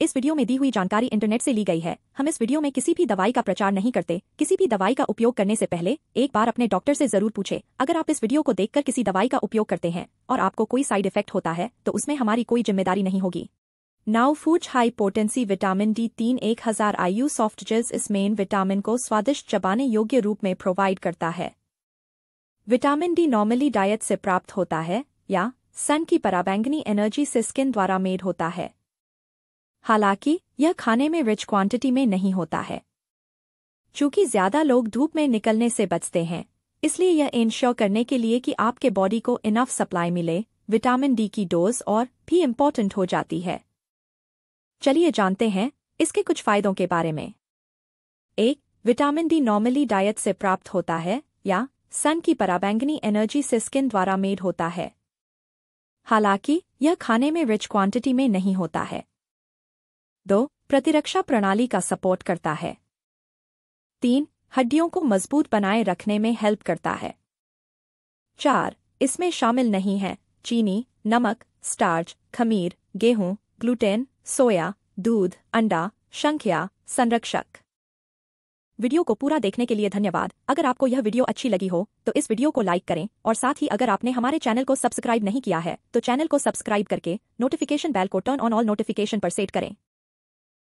इस वीडियो में दी हुई जानकारी इंटरनेट से ली गई है हम इस वीडियो में किसी भी दवाई का प्रचार नहीं करते किसी भी दवाई का उपयोग करने से पहले एक बार अपने डॉक्टर से जरूर पूछे अगर आप इस वीडियो को देखकर किसी दवाई का उपयोग करते हैं और आपको कोई साइड इफेक्ट होता है तो उसमें हमारी कोई जिम्मेदारी नहीं होगी Now Foods high potency vitamin D तीन एक हजार आयु सॉफ्ट जेल्स इस मेन विटामिन को स्वादिष्ट चबाने योग्य रूप में प्रोवाइड करता है विटामिन डी नॉर्मली डाइट से प्राप्त होता है या सन की पराबैंगनी एनर्जी से स्किन द्वारा मेड होता है हालांकि यह खाने में रिच क्वांटिटी में नहीं होता है चूंकि ज्यादा लोग धूप में निकलने से बचते हैं इसलिए यह इंश्योर करने के लिए कि आपके बॉडी को इनफ सप्लाई मिले विटामिन डी की डोज और भी इम्पोर्टेंट हो जाती है चलिए जानते हैं इसके कुछ फायदों के बारे में एक विटामिन डी नॉर्मली डाइट से प्राप्त होता है या सन की पराबैंगनी एनर्जी से स्किन द्वारा मेड होता है हालांकि यह खाने में रिच क्वांटिटी में नहीं होता है दो प्रतिरक्षा प्रणाली का सपोर्ट करता है तीन हड्डियों को मजबूत बनाए रखने में हेल्प करता है चार इसमें शामिल नहीं है चीनी नमक स्टार्च खमीर गेहूं ग्लूटेन सोया दूध अंडा शंखया संरक्षक वीडियो को पूरा देखने के लिए धन्यवाद अगर आपको यह वीडियो अच्छी लगी हो तो इस वीडियो को लाइक करें और साथ ही अगर आपने हमारे चैनल को सब्सक्राइब नहीं किया है तो चैनल को सब्सक्राइब करके नोटिफिकेशन बेल को टर्न ऑन ऑल नोटिफिकेशन पर सेट करें